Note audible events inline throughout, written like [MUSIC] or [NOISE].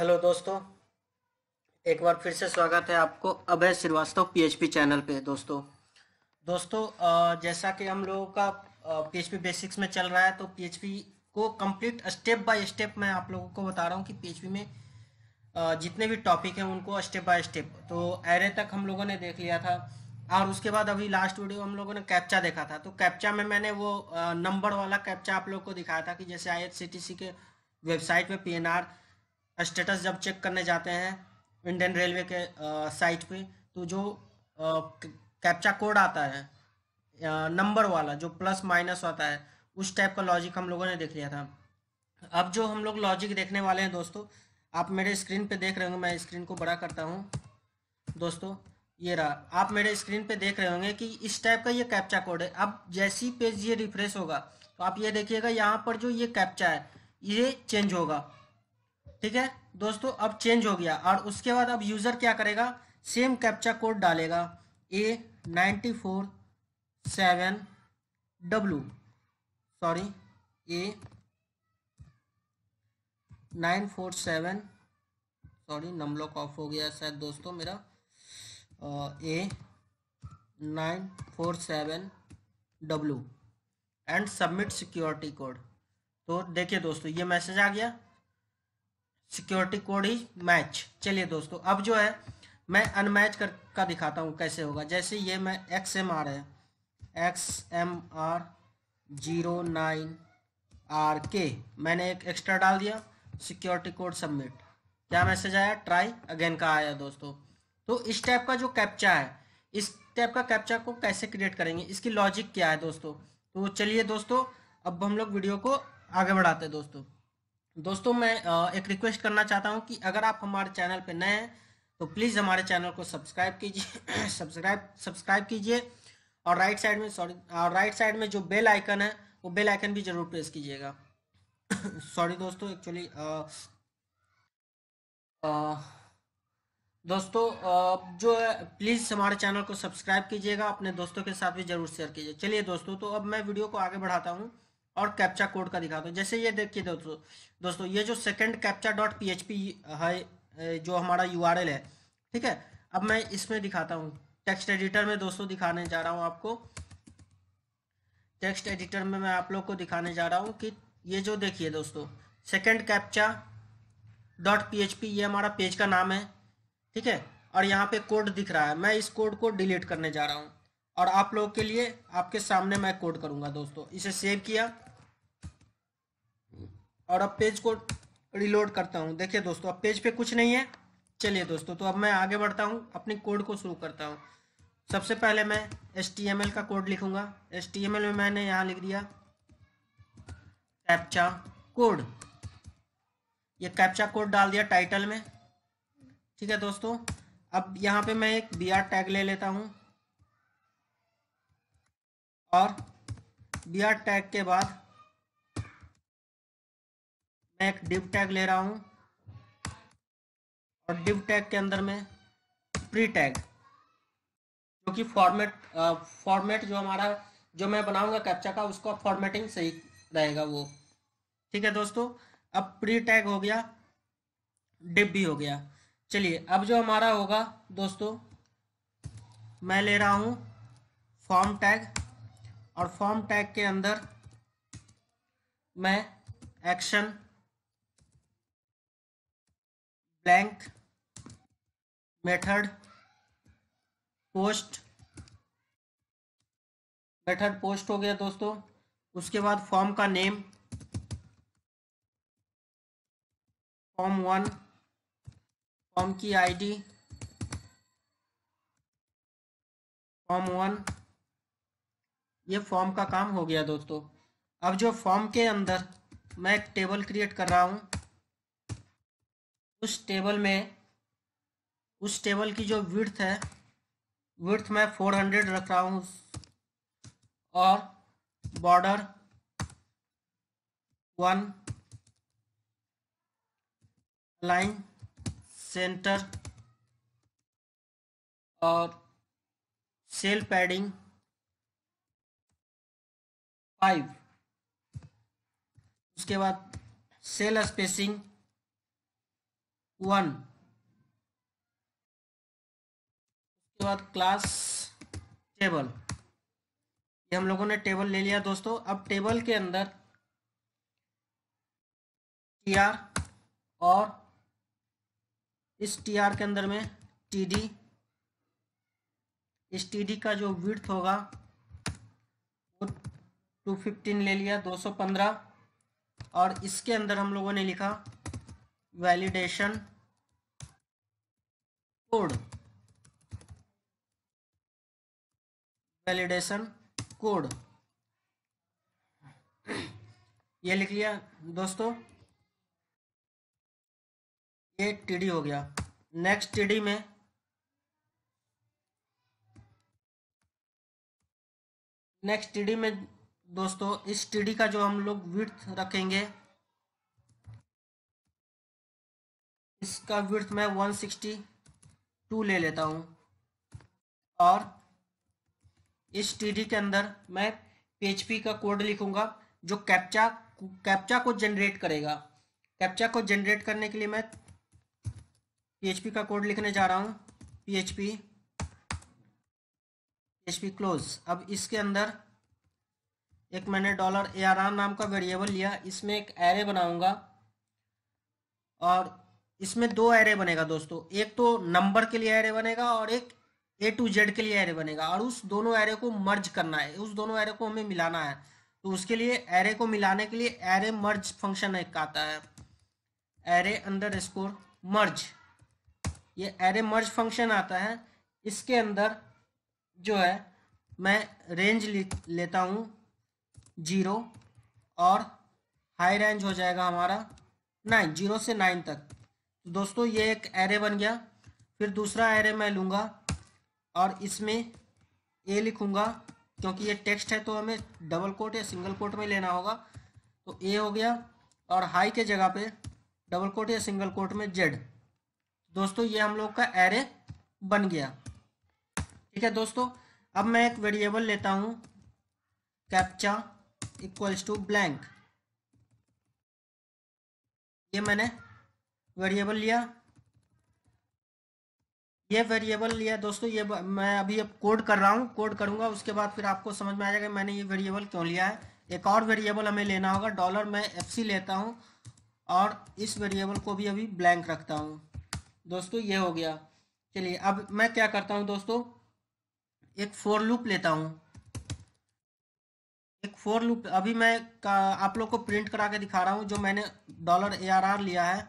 Hello दोस्तों एक बार फिर से स्वागत है आपको अभय श्रीवास्तव पीएचपी चैनल पे दोस्तों दोस्तों जैसा कि हम लोगों का पीएचपी बेसिक्स में चल रहा है तो पीएचपी को कंप्लीट स्टेप बाय स्टेप मैं आप लोगों को बता रहा हूँ कि पीएचपी में जितने भी टॉपिक हैं उनको स्टेप बाय स्टेप तो एरे तक हम लोगों ने देख लिया था और उसके बाद अभी लास्ट वीडियो हम लोगों ने कैप्चा देखा था तो कैप्चा में मैंने वो नंबर वाला कैप्चा आप लोग को दिखाया था कि जैसे आई के वेबसाइट पर पी स्टेटस जब चेक करने जाते हैं इंडियन रेलवे के साइट पे तो जो कैप्चा कोड आता है नंबर वाला जो प्लस माइनस होता है उस टाइप का लॉजिक हम लोगों ने देख लिया था अब जो हम लोग लॉजिक देखने वाले हैं दोस्तों आप मेरे स्क्रीन पे देख रहे होंगे मैं स्क्रीन को बड़ा करता हूँ दोस्तों ये रहा आप मेरे स्क्रीन पे देख रहे होंगे कि इस टाइप का ये कैप्चा कोड है अब जैसी पेज ये रिफ्रेश होगा तो आप ये देखिएगा यहाँ पर जो ये कैप्चा है ये चेंज होगा ठीक है दोस्तों अब चेंज हो गया और उसके बाद अब यूज़र क्या करेगा सेम कैप्चा कोड डालेगा A ninety four seven W sorry A nine four seven sorry lock off हो गया शायद दोस्तों मेरा A nine four seven W and submit security code तो देखिए दोस्तों ये मैसेज आ गया सिक्योरिटी कोड इज मैच चलिए दोस्तों अब जो है मैं अनमैच कर का दिखाता हूँ कैसे होगा जैसे ये मैं एक्स एम आर है X M R zero nine R K मैंने एक एक्स्ट्रा डाल दिया सिक्योरिटी कोड सबमिट क्या मैसेज आया ट्राई अगेन का आया दोस्तों तो इस टाइप का जो कैप्चा है इस टाइप का कैप्चा को कैसे क्रिएट करेंगे इसकी लॉजिक क्या है दोस्तों तो चलिए दोस्तों अब हम लोग वीडियो को आगे बढ़ाते हैं दोस्तों दोस्तों मैं एक रिक्वेस्ट करना चाहता हूं कि अगर आप हमारे चैनल पर नए हैं तो प्लीज़ हमारे चैनल को सब्सक्राइब कीजिए सब्सक्राइब [COUGHS] सब्सक्राइब कीजिए और राइट साइड में सॉरी और राइट साइड में जो बेल आइकन है वो बेल आइकन भी ज़रूर प्रेस कीजिएगा सॉरी [COUGHS] दोस्तों एक्चुअली दोस्तों आ, जो है प्लीज़ हमारे चैनल को सब्सक्राइब कीजिएगा अपने दोस्तों के साथ भी ज़रूर शेयर कीजिए चलिए दोस्तों तो अब मैं वीडियो को आगे बढ़ाता हूँ और कैप्चा कोड का दिखाता हूँ जैसे ये देखिए दोस्तों दोस्तों ये जो सेकेंड कैप्चा डॉट पी एच पी है जो हमारा यू आर एल है ठीक है अब मैं इसमें दिखाता हूँ टेक्स्ट एडिटर में दोस्तों दिखाने जा रहा हूँ आपको टेक्स्ट एडिटर में मैं आप लोग को दिखाने जा रहा हूँ कि ये जो देखिए दोस्तों सेकेंड कैप्चा डॉट पी एच पी ये हमारा पेज का नाम है ठीक है और यहाँ पे कोड दिख रहा है मैं इस कोड को डिलीट करने जा रहा हूँ और आप लोग के लिए आपके सामने मैं कोड करूंगा दोस्तों इसे सेव किया और अब पेज को रिलोड करता हूं देखिए दोस्तों अब पेज पे कुछ नहीं है चलिए दोस्तों तो अब मैं आगे बढ़ता हूँ अपने कोड को शुरू करता हूँ सबसे पहले मैं एस का कोड लिखूंगा एस में मैंने यहाँ लिख दिया कैप्चा कोड ये कैप्चा कोड डाल दिया टाइटल में ठीक है दोस्तों अब यहाँ पे मैं एक बी टैग ले लेता हूँ और बी आर टैग के बाद मैं एक डिव टैग ले रहा हूँ और डिव टैग के अंदर में प्री टैग जो कि फॉर्मेट फॉर्मेट जो हमारा जो मैं बनाऊंगा कैप्चा का उसका फॉर्मेटिंग सही रहेगा वो ठीक है दोस्तों अब प्री टैग हो गया डिप भी हो गया चलिए अब जो हमारा होगा दोस्तों मैं ले रहा हूँ फॉर्म टैग और फॉर्म टैग के अंदर मैं action blank method post method post हो गया दोस्तों उसके बाद फॉर्म का नेम फॉर्म वन फॉर्म की आईडी फॉर्म वन ये फॉर्म का काम हो गया दोस्तों अब जो फॉर्म के अंदर मैं एक टेबल क्रिएट कर रहा हूँ उस टेबल में उस टेबल की जो विर्थ है विर्थ मैं 400 रख रहा हूँ और बॉर्डर वन लाइन सेंटर और सेल पैडिंग फाइव उसके बाद सेल स्पेसिंग वन उसके बाद क्लास टेबल ये हम लोगों ने टेबल ले लिया दोस्तों अब टेबल के अंदर टी आर और इस टी आर के अंदर में टी डी इस टी डी का जो विड्थ होगा वो टू फिफ्टीन ले लिया दो सौ पंद्रह और इसके अंदर हम लोगों ने लिखा वैलिडेशन कोड वैलिडेशन कोड ये लिख लिया दोस्तों ये टीडी हो गया नेक्स्ट टीडी में नेक्स्ट टीडी में दोस्तों इस टीडी का जो हम लोग विर्थ रखेंगे इसका विर्थ मैं 162 ले लेता हूं और इस टीडी के अंदर मैं पीएचपी का कोड लिखूंगा जो कैप्चा कैप्चा को जनरेट करेगा कैप्चा को जनरेट करने के लिए मैं पीएचपी का कोड लिखने जा रहा हूं पीएचपी पीएचपी क्लोज अब इसके अंदर एक मैंने डॉलर ए आर नाम का वेरिएबल लिया इसमें एक एरे बनाऊंगा और इसमें दो एरे बनेगा दोस्तों एक तो नंबर के लिए एरे बनेगा और एक ए टू जेड के लिए एरे बनेगा और उस दोनों एरे को मर्ज करना है उस दोनों एरे को हमें मिलाना है तो उसके लिए एरे को मिलाने के लिए एरे मर्ज फंक्शन एक आता है एरे अंडर स्कोर मर्ज ये एरे मर्ज फंक्शन आता है इसके अंदर जो है मैं रेंज लेता हूँ जीरो और हाई रेंज हो जाएगा हमारा नाइन जीरो से नाइन तक तो दोस्तों ये एक एरे बन गया फिर दूसरा एरे मैं लूँगा और इसमें ए लिखूँगा क्योंकि ये टेक्स्ट है तो हमें डबल कोट या सिंगल कोट में लेना होगा तो ए हो गया और हाई के जगह पे डबल कोट या सिंगल कोट में जेड दोस्तों ये हम लोग का एरे बन गया ठीक है दोस्तों अब मैं एक वेरिएबल लेता हूँ कैप्चा इक्वल्स टू ब्लैंक ये मैंने वेरिएबल लिया ये वेरिएबल लिया दोस्तों ये मैं अभी अब कोड कर रहा हूँ कोड करूंगा उसके बाद फिर आपको समझ में आ जाएगा मैंने ये वेरिएबल क्यों लिया है एक और वेरिएबल हमें लेना होगा डॉलर मैं एफ लेता हूँ और इस वेरिएबल को भी अभी ब्लैंक रखता हूँ दोस्तों ये हो गया चलिए अब मैं क्या करता हूँ दोस्तों एक फोर लूप लेता हूँ फोर लूप अभी मैं आप लोग को प्रिंट करा के दिखा रहा हूँ जो मैंने डॉलर ए लिया है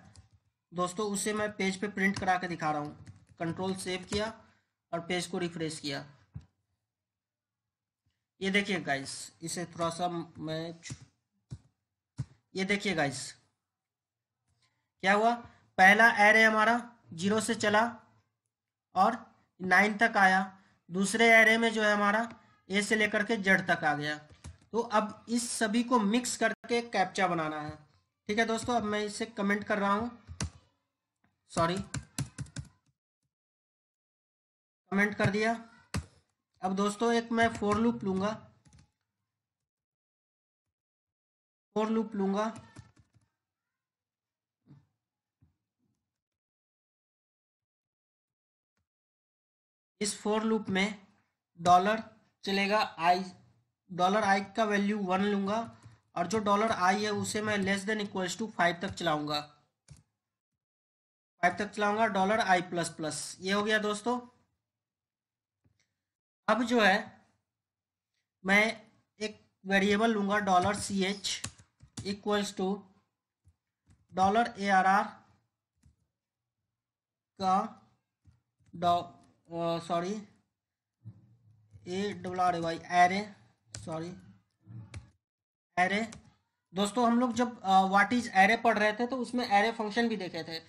दोस्तों उसे मैं पेज पे प्रिंट करा के दिखा रहा हूँ कंट्रोल सेव किया और पेज को रिफ्रेश किया ये देखिए गाइस इसे थोड़ा सा मैं ये देखिए गाइस क्या हुआ पहला एरे हमारा जीरो से चला और नाइन तक आया दूसरे एरे में जो है हमारा ए से लेकर के जेड तक आ गया तो अब इस सभी को मिक्स करके कैप्चा बनाना है ठीक है दोस्तों अब मैं इसे कमेंट कर रहा हूं सॉरी कमेंट कर दिया अब दोस्तों एक मैं फोर लूप लूंगा फोर लूप लूंगा इस फोर लूप में डॉलर चलेगा आई डॉलर आई का वैल्यू वन लूंगा और जो डॉलर आई है उसे मैं less than equals to five तक चलाऊंगा फाइव तक चलाऊंगा डॉलर आई प्लस प्लस ये हो गया दोस्तों अब जो है मैं एक वेरिएबल लूंगा dollar C H equals to dollar A R R का sorry A W R Y array sorry array दोस्तों हम लोग जब वाट इज एरे पढ़ रहे थे तो उसमें एरे फंक्शन भी देखे थे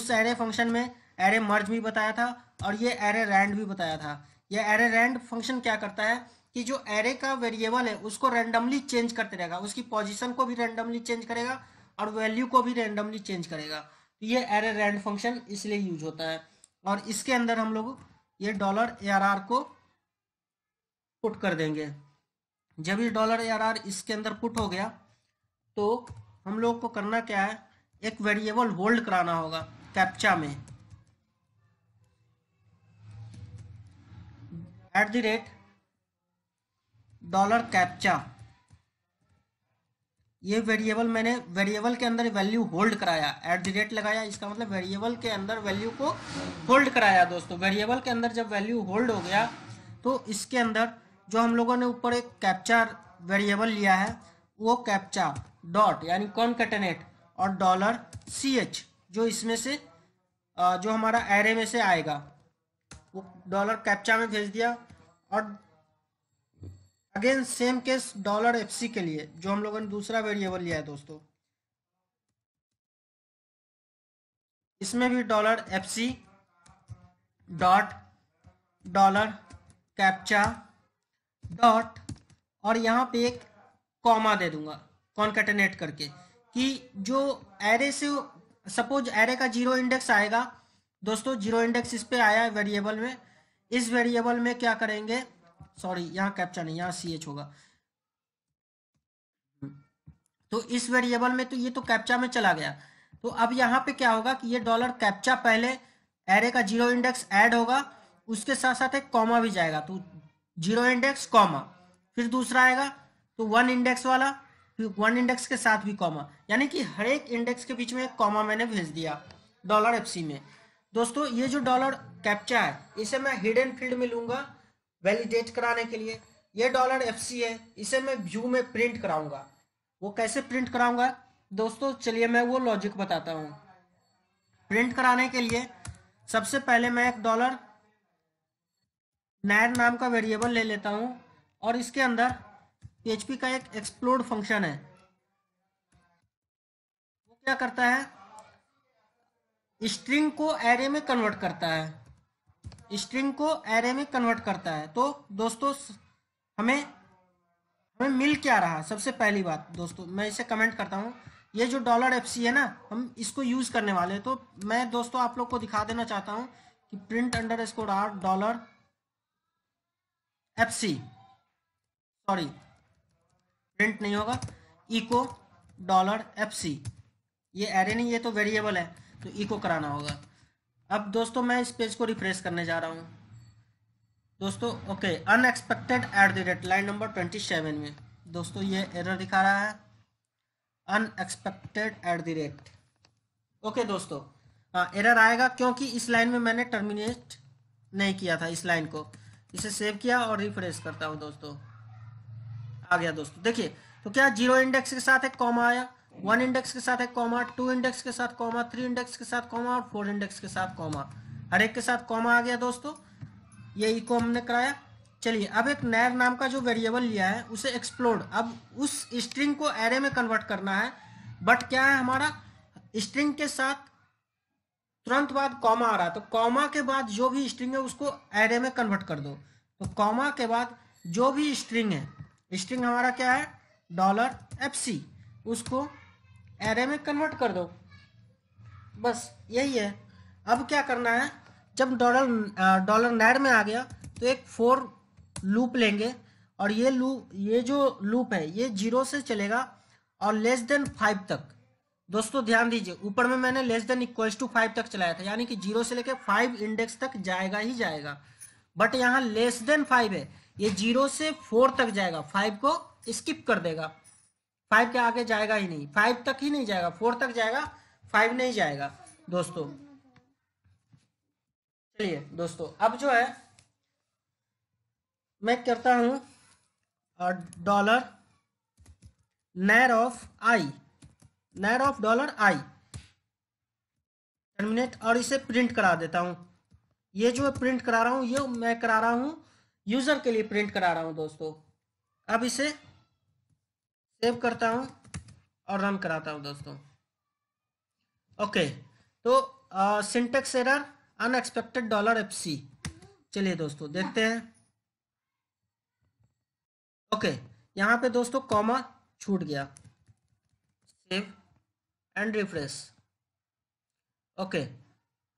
उस एरे फंक्शन में एरे मर्ज भी बताया था और ये एरे रैंड भी बताया था ये एरे रैंड फंक्शन क्या करता है कि जो एरे का वेरिएबल है उसको रैंडमली चेंज करते रहेगा उसकी पोजिशन को भी रैंडमली चेंज करेगा और वैल्यू को भी रैंडमली चेंज करेगा तो ये एरे रैंड फंक्शन इसलिए यूज होता है और इसके अंदर हम लोग ये डॉलर ए को पुट कर देंगे जब ये डॉलर ए इसके अंदर पुट हो गया तो हम लोग को करना क्या है एक वेरिएबल होल्ड कराना होगा कैप्चा में at the rate dollar captcha ये वेरिएबल मैंने वेरिएबल के अंदर वैल्यू होल्ड कराया एट द रेट लगाया इसका मतलब वेरिएबल के अंदर वैल्यू को होल्ड कराया दोस्तों वेरिएबल के अंदर जब वैल्यू होल्ड हो गया तो इसके अंदर जो हम लोगों ने ऊपर एक कैप्चर वेरिएबल लिया है वो कैप्चा डॉट यानी कॉन्कटनेट और डॉलर सी एच जो इसमें से जो हमारा एरे में से आएगा वो डॉलर कैप्चा में भेज दिया और again same case dollar F C के लिए जो हम लोगों ने दूसरा वेरिएबल लिया है दोस्तों इसमें भी dollar F C dot dollar captcha dot और यहाँ पे एक कॉमा दे दूंगा कॉन्कटनेट करके कि जो एरे से सपोज एरे का जीरो इंडेक्स आएगा दोस्तों जीरो इंडेक्स इस पे आया है वेरिएबल में इस वेरिएबल में क्या करेंगे सॉरी यहाँ कैप्चा नहीं यहाँ सी एच होगा तो इस वेरिएबल में तो ये तो कैप्चा में चला गया तो अब यहाँ पे क्या होगा कि ये डॉलर कैप्चा पहले एरे का जीरो इंडेक्स ऐड होगा उसके साथ साथ एक कॉमा भी जाएगा तो जीरो इंडेक्स कॉमा फिर दूसरा आएगा तो वन इंडेक्स वाला फिर वन इंडेक्स के साथ भी कॉमा यानी कि हर एक इंडेक्स के बीच में एक कॉमा मैंने भेज दिया डॉलर एफ में दोस्तों ये जो डॉलर कैप्चा है इसे मैं हिडन फील्ड में लूंगा वैलिडेट कराने के लिए ये डॉलर एफ है इसे मैं व्यू में प्रिंट कराऊंगा वो कैसे प्रिंट कराऊंगा दोस्तों चलिए मैं वो लॉजिक बताता हूँ प्रिंट कराने के लिए सबसे पहले मैं एक डॉलर नैर नाम का वेरिएबल ले लेता हूँ और इसके अंदर पी का एक एक्सप्लोड फंक्शन है वो क्या करता है स्ट्रिंग को एरे में कन्वर्ट करता है स्ट्रिंग को एरे में कन्वर्ट करता है तो दोस्तों हमें हमें मिल क्या रहा सबसे पहली बात दोस्तों मैं इसे कमेंट करता हूँ ये जो डॉलर एफ है ना हम इसको यूज़ करने वाले हैं तो मैं दोस्तों आप लोग को दिखा देना चाहता हूँ कि print underscore R dollar F C sorry print नहीं होगा इको डॉलर एफ सी ये एरे नहीं ये तो वेरिएबल है तो इको कराना होगा अब दोस्तों मैं इस पेज को रिफ्रेश करने जा रहा हूँ दोस्तों okay unexpected at the rate line number twenty seven में दोस्तों ये एरर दिखा रहा है unexpected at the rate okay दोस्तों हाँ एरर आएगा क्योंकि इस लाइन में मैंने टर्मिनेट नहीं किया था इस लाइन को इसे सेव किया और रिफ्रेश करता हूँ दोस्तों आ गया दोस्तों देखिए तो क्या जीरो इंडेक्स के साथ एक कॉमा आया वन इंडेक्स के साथ एक कॉमा टू इंडेक्स के साथ कॉमा थ्री इंडेक्स के साथ कॉमा और फोर इंडेक्स के साथ कॉमा हर एक के साथ कॉमा आ गया दोस्तों ये इको हमने कराया चलिए अब एक नैर नाम का जो वेरिएबल लिया है उसे एक्सप्लोर अब उस स्ट्रिंग को एरे में कन्वर्ट करना है बट क्या है हमारा स्ट्रिंग के साथ तुरंत बाद कॉमा आ रहा तो कॉमा के बाद जो भी स्ट्रिंग है उसको एरे में कन्वर्ट कर दो तो कॉमा के बाद जो भी स्ट्रिंग है स्ट्रिंग हमारा क्या है डॉलर एफ सी उसको एरे में कन्वर्ट कर दो बस यही है अब क्या करना है जब डॉलर डॉलर नैड में आ गया तो एक फोर लूप लेंगे और ये लूप ये जो लूप है ये जीरो से चलेगा और लेस देन फाइव तक दोस्तों ध्यान दीजिए ऊपर में मैंने less than equals to five तक चलाया था यानी कि जीरो से लेकर फाइव इंडेक्स तक जाएगा ही जाएगा बट यहाँ लेस देन फाइव है ये जीरो से फोर तक जाएगा फाइव को स्किप कर देगा फाइव के आगे जाएगा ही नहीं फाइव तक ही नहीं जाएगा फोर तक जाएगा फाइव नहीं जाएगा दोस्तों चलिए दोस्तों अब जो है मैं करता हूं डॉलर नैर ऑफ आई नैर ऑफ डॉलर आई टर्मिनेट और इसे प्रिंट करा देता हूं ये जो मैं प्रिंट करा रहा हूं ये मैं करा रहा हूं यूजर के लिए प्रिंट करा रहा हूं दोस्तों अब इसे सेव करता हूं और रन कराता हूं दोस्तों ओके तो syntax error unexpected dollar F C चलिए दोस्तों देखते हैं ओके यहां पे दोस्तों कॉमा छूट गया save and refresh okay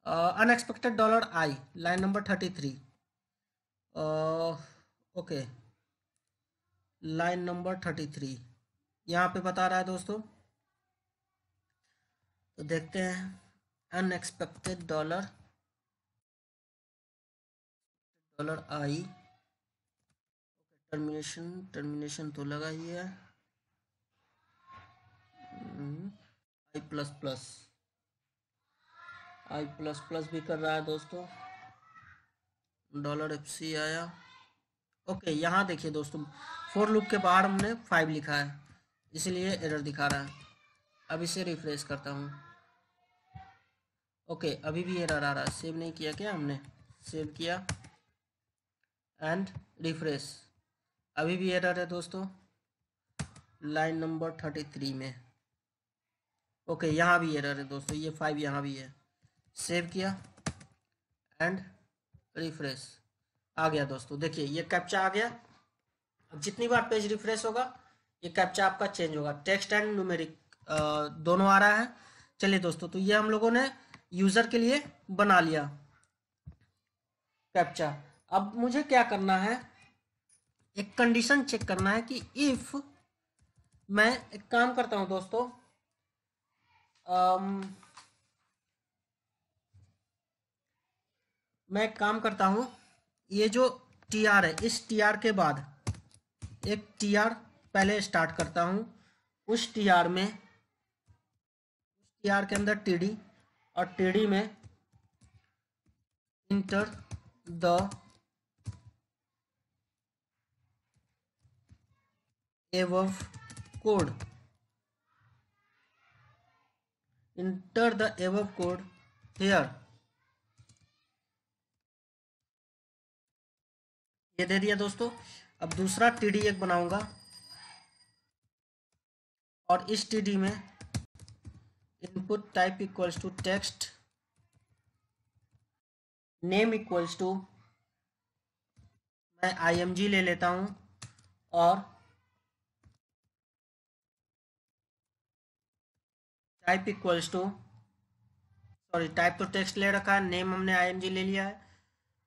uh, unexpected dollar i line number 33 uh, okay line number thirty three यहाँ पे बता रहा है दोस्तों तो देखते हैं unexpected dollar dollar I termination termination तो लगा ही है hmm. I plus plus I plus plus भी कर रहा है दोस्तों डॉलर एफ सी आया ओके यहाँ देखिए दोस्तों फोर लुक के बाहर हमने फाइव लिखा है इसलिए एरर दिखा रहा है अब इसे रिफ्रेश करता हूँ ओके अभी भी एरर आ रहा है सेव नहीं किया क्या हमने सेव किया एंड रिफ्रेश अभी भी एरर है दोस्तों लाइन नंबर थर्टी थ्री में ओके यहाँ भी एरर है दोस्तों ये फाइव यहाँ भी है सेव किया एंड रिफ्रेश आ गया दोस्तों देखिए ये कैप्चा आ गया अब जितनी बार पेज रिफ्रेश होगा ये कैप्चा आपका चेंज होगा टेक्स्ट एंड न्यूमेरिक दोनों आ रहा है चलिए दोस्तों तो ये हम लोगों ने यूजर के लिए बना लिया कैप्चा अब मुझे क्या करना है एक कंडीशन चेक करना है कि इफ मैं एक काम करता हूं दोस्तों um, मैं काम करता हूं ये जो टी आर है इस टी आर के बाद एक टी आर पहले स्टार्ट करता हूँ उस टी आर में उस टी आर के अंदर टी डी और टी डी में enter the above code enter the above code here ये दे दिया दोस्तों अब दूसरा टी डी एक बनाऊंगा और इस टी डी में input type equals to text name equals to मैं आई एम जी ले लेता हूं और type equals to sorry type तो टेक्स्ट ले रखा है नेम हमने आई ले लिया है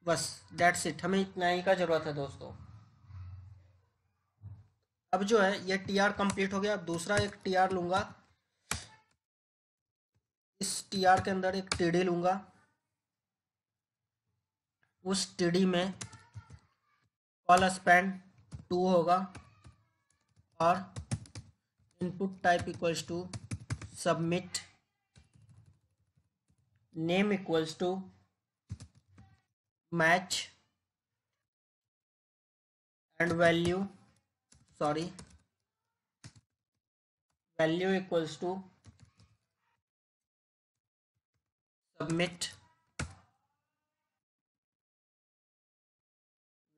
बस डेट्स इट हमें इतना ही का जरूरत है दोस्तों अब जो है ये टी आर कंप्लीट हो गया अब दूसरा एक टी आर लूंगा इस टी आर के अंदर एक टी डी लूंगा उस टी डी में कॉल स्पेंड टू होगा और input type equals to submit name equals to match and value sorry value equals to submit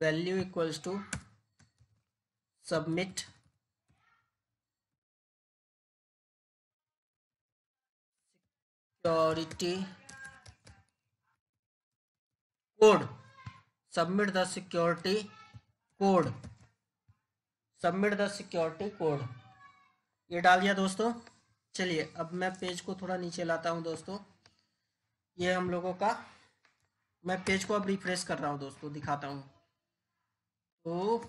value equals to submit security code submit the security code submit the security code ये डाल दिया दोस्तों चलिए अब मैं page को थोड़ा नीचे लाता हूँ दोस्तों ये हम लोगों का मैं पेज को अब रिफ्रेश कर रहा हूँ दोस्तों दिखाता हूँ तो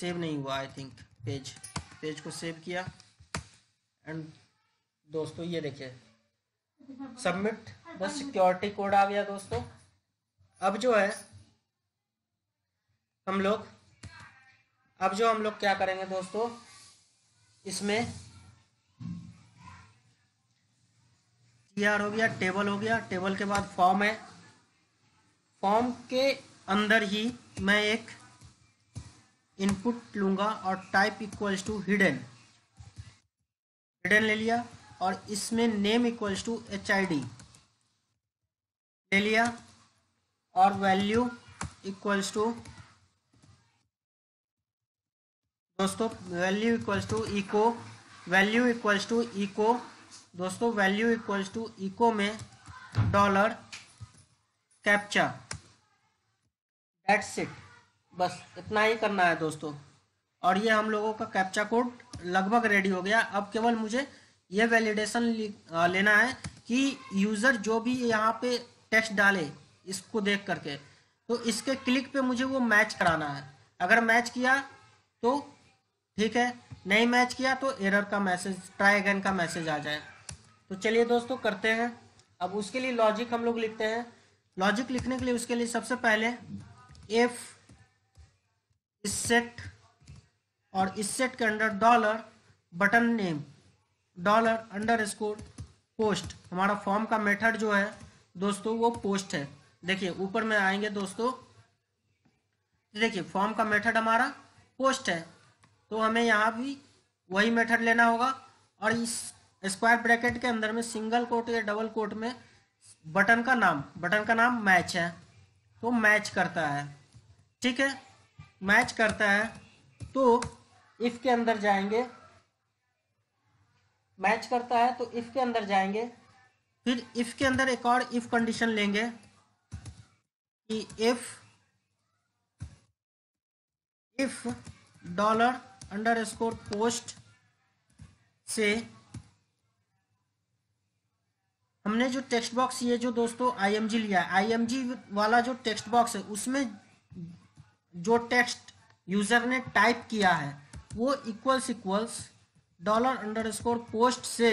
सेव नहीं हुआ आई थिंक पेज पेज को सेव किया एंड दोस्तों ये देखिए सबमिट बस सिक्योरिटी कोड आ गया दोस्तों अब जो है हम लोग अब जो हम लोग क्या करेंगे दोस्तों इसमें टीआर हो गया टेबल हो गया टेबल के बाद फॉर्म है फॉर्म के अंदर ही मैं एक इनपुट लूंगा और type equals to hidden hidden ले लिया और इसमें name equals to H I D ले लिया और वैल्यू इक्वल्स टू दोस्तों value equals to echo value equals to echo दोस्तों वैल्यू इक्वल्स टू इको में डॉलर कैप्चा डेट्स इट बस इतना ही करना है दोस्तों और ये हम लोगों का कैप्चा कोड लगभग रेडी हो गया अब केवल मुझे ये वैलिडेशन लेना है कि यूज़र जो भी यहाँ पे टेक्स्ट डाले इसको देख करके तो इसके क्लिक पे मुझे वो मैच कराना है अगर मैच किया तो ठीक है नहीं मैच किया तो एरर का मैसेज ट्राई अगेन का मैसेज आ जाए तो चलिए दोस्तों करते हैं अब उसके लिए लॉजिक हम लोग लिखते हैं लॉजिक लिखने के लिए उसके लिए सबसे पहले एफ इस सेट और इस सेट के under dollar button name dollar underscore post हमारा फॉर्म का मेथड जो है दोस्तों वो पोस्ट है देखिए ऊपर में आएंगे दोस्तों देखिए फॉर्म का मेथड हमारा पोस्ट है तो हमें यहाँ भी वही मेथड लेना होगा और इस स्क्वायर ब्रैकेट के अंदर में सिंगल कोट या डबल कोट में बटन का नाम बटन का नाम मैच है तो मैच करता है ठीक है मैच करता है तो इसके अंदर जाएंगे मैच करता है तो इफ के अंदर जाएंगे फिर इफ के अंदर एक और इफ कंडीशन लेंगे कि if if dollar underscore post से हमने जो टेक्स्ट बॉक्स ये जो दोस्तों आईएमजी लिया है आईएमजी वाला जो टेक्स्ट बॉक्स है उसमें जो टेक्स्ट यूजर ने टाइप किया है वो equals equals dollar underscore post से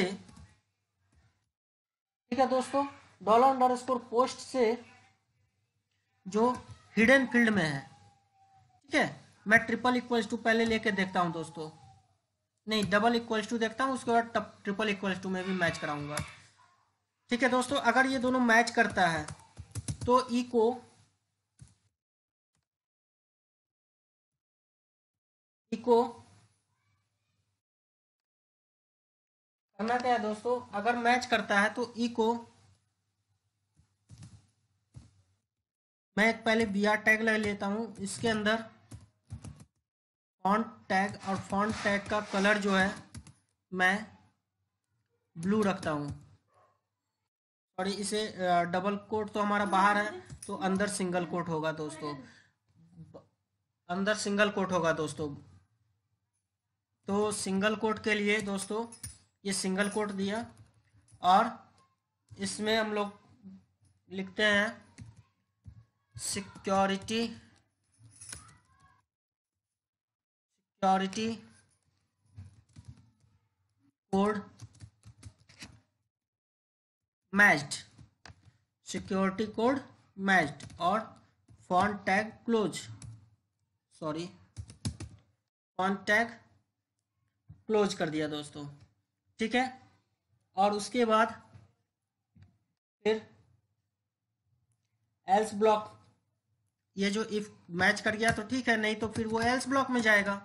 ठीक है दोस्तों डॉलर अंडर स्कोर पोस्ट से जो हिडन फील्ड में है ठीक है मैं ट्रिपल इक्वल्स टू पहले लेके देखता हूं दोस्तों नहीं डबल इक्वल्स टू देखता हूं उसके बाद ट्रिपल इक्वल्स टू में भी मैच कराऊंगा ठीक है दोस्तों अगर ये दोनों मैच करता है तो ई को ई को करना क्या है दोस्तों अगर मैच करता है तो ई को मैं एक पहले बी आर टैग ले लेता हूं इसके अंदर फॉन्ट टैग और फॉन्ट टैग का कलर जो है मैं ब्लू रखता हूं सॉरी इसे डबल कोट तो हमारा बाहर है तो अंदर सिंगल कोट होगा दोस्तों अंदर सिंगल कोट होगा दोस्तों तो सिंगल कोट के लिए दोस्तों ये सिंगल कोट दिया और इसमें हम लोग लिखते हैं security security code matched security code matched और font tag close sorry font tag close कर दिया दोस्तों ठीक है और उसके बाद फिर एल्स ब्लॉक ये जो इफ मैच कर गया तो ठीक है नहीं तो फिर वो एल्स ब्लॉक में जाएगा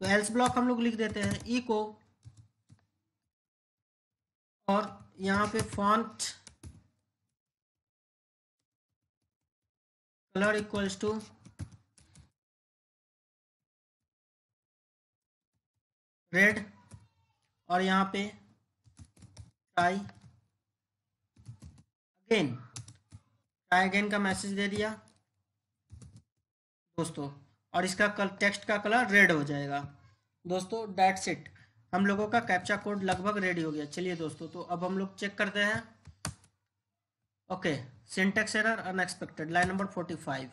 तो एल्स ब्लॉक हम लोग लिख देते हैं ई को और यहां पे font colour equals to red और यहाँ पे ट्राई अगेन ट्राई अगेन का मैसेज दे दिया दोस्तों और इसका कल टेक्स्ट का कलर रेड हो जाएगा दोस्तों डैट्स इट हम लोगों का कैप्चा कोड लगभग रेडी हो गया चलिए दोस्तों तो अब हम लोग चेक करते हैं okay syntax error unexpected line number forty five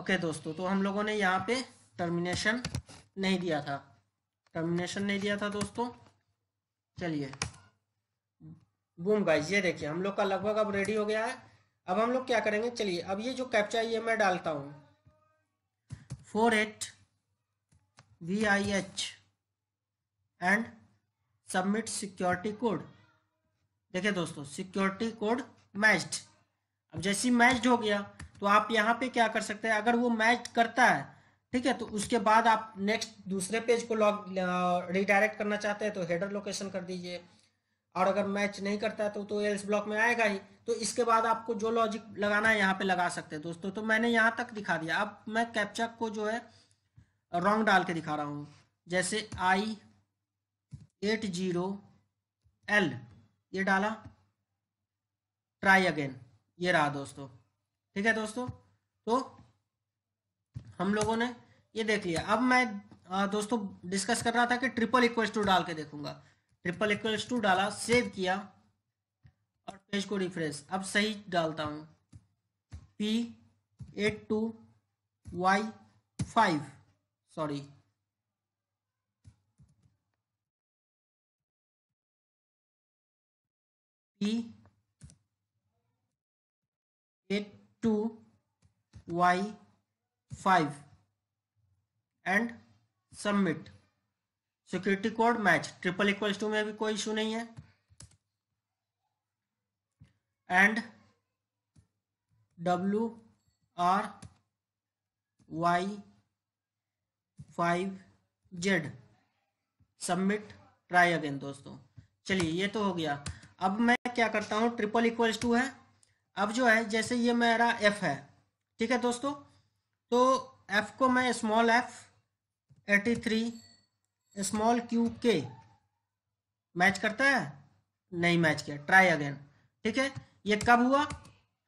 okay दोस्तों तो हम लोगों ने यहाँ पे टर्मिनेशन नहीं दिया था टर्मिनेशन नहीं दिया था दोस्तों चलिए बूम गाइज ये देखिए हम लोग का लगभग अब रेडी हो गया है अब हम लोग क्या करेंगे चलिए अब ये जो कैप्चा ये मैं डालता हूँ four eight V I H and submit security code देखिए दोस्तों सिक्योरिटी कोड मैच्ड अब जैसी मैच्ड हो गया तो आप यहाँ पे क्या कर सकते हैं अगर वो मैच करता है ठीक है तो उसके बाद आप नेक्स्ट दूसरे पेज को लॉग रिडायरेक्ट करना चाहते हैं तो हेडर लोकेशन कर दीजिए और अगर मैच नहीं करता है तो तो एल्स ब्लॉक में आएगा ही तो इसके बाद आपको जो लॉजिक लगाना है यहाँ पे लगा सकते हैं दोस्तों तो मैंने यहाँ तक दिखा दिया अब मैं कैप्चा को जो है रॉन्ग डाल के दिखा रहा हूँ जैसे आई एट जीरो एल ये डाला ट्राई अगेन ये रहा दोस्तों ठीक है दोस्तों तो हम लोगों ने ये देख लिया अब मैं दोस्तों डिस्कस कर रहा था कि ट्रिपल इक्वल टू डाल के देखूंगा ट्रिपल इक्वल टू डाला सेव किया और पेज को रिफ्रेश अब सही डालता हूं P eight two Y five sorry P eight two Y five and submit security code match triple equal to में भी कोई इशू नहीं है and W R Y five Z submit try again दोस्तों चलिए ये तो हो गया अब मैं क्या करता हूँ ट्रिपल इक्वल टू है अब जो है जैसे ये मेरा एफ है ठीक है दोस्तों तो एफ को मैं small F eighty three small Q के मैच करता है नहीं मैच किया ट्राई अगेन ठीक है ये कब हुआ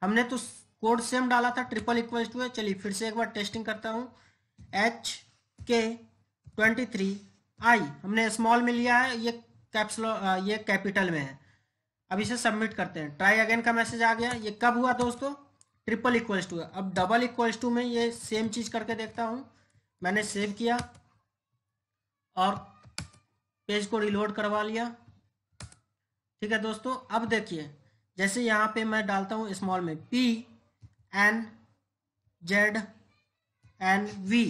हमने तो कोड सेम डाला था ट्रिपल इक्वल टू है चलिए फिर से एक बार टेस्टिंग करता हूँ एच के ट्वेंटी थ्री आई हमने स्मॉल में लिया है ये कैप्सलो ये कैपिटल में है अब इसे सबमिट करते हैं ट्राई अगेन का मैसेज आ गया ये कब हुआ दोस्तों ट्रिपल इक्वल्स टू है अब डबल इक्वल्स टू में ये सेम चीज़ करके देखता हूँ मैंने सेव किया और पेज को रिलोड करवा लिया ठीक है दोस्तों अब देखिए जैसे यहाँ पे मैं डालता हूँ स्मॉल में P N Z N V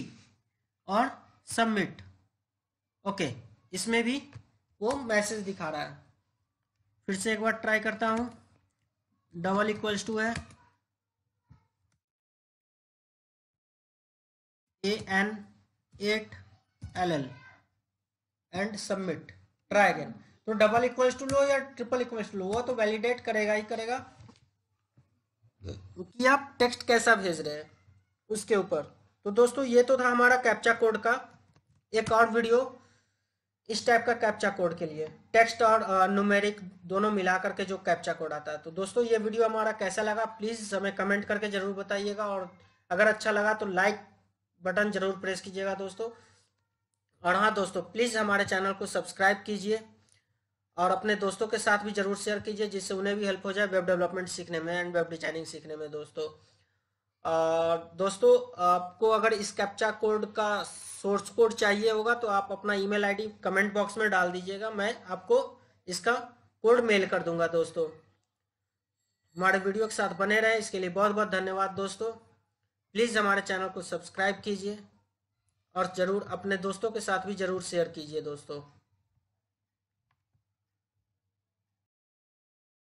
और सबमिट ओके इसमें भी वो मैसेज दिखा रहा है फिर से एक बार ट्राई करता हूँ डबल इक्वल्स टू है A N eight L L and submit try again तो डबल इक्वल्स टू लो या ट्रिपल इक्वल्स टू लो हुआ तो वैलिडेट करेगा ही करेगा कि आप टेक्स्ट कैसा भेज रहे हैं उसके ऊपर तो दोस्तों ये तो था हमारा कैप्चा कोड का एक और वीडियो इस टाइप का कैप्चा कोड के लिए टेक्स्ट और न्यूमेरिक दोनों मिला करके जो कैप्चा कोड आता है तो दोस्तों ये वीडियो हमारा कैसा लगा प्लीज़ हमें कमेंट करके ज़रूर बताइएगा और अगर अच्छा लगा तो लाइक बटन ज़रूर प्रेस कीजिएगा दोस्तों और हाँ दोस्तों प्लीज़ हमारे चैनल को सब्सक्राइब कीजिए और अपने दोस्तों के साथ भी जरूर शेयर कीजिए जिससे उन्हें भी हेल्प हो जाए वेब डेवलपमेंट सीखने में एंड वेब डिजाइनिंग सीखने में दोस्तों और दोस्तों आपको अगर इस कैप्चा कोड का सोर्स कोड चाहिए होगा तो आप अपना ईमेल आईडी कमेंट बॉक्स में डाल दीजिएगा मैं आपको इसका कोड मेल कर दूंगा दोस्तों हमारे वीडियो के साथ बने रहें इसके लिए बहुत बहुत धन्यवाद दोस्तों प्लीज़ हमारे चैनल को सब्सक्राइब कीजिए और जरूर अपने दोस्तों के साथ भी जरूर शेयर कीजिए दोस्तों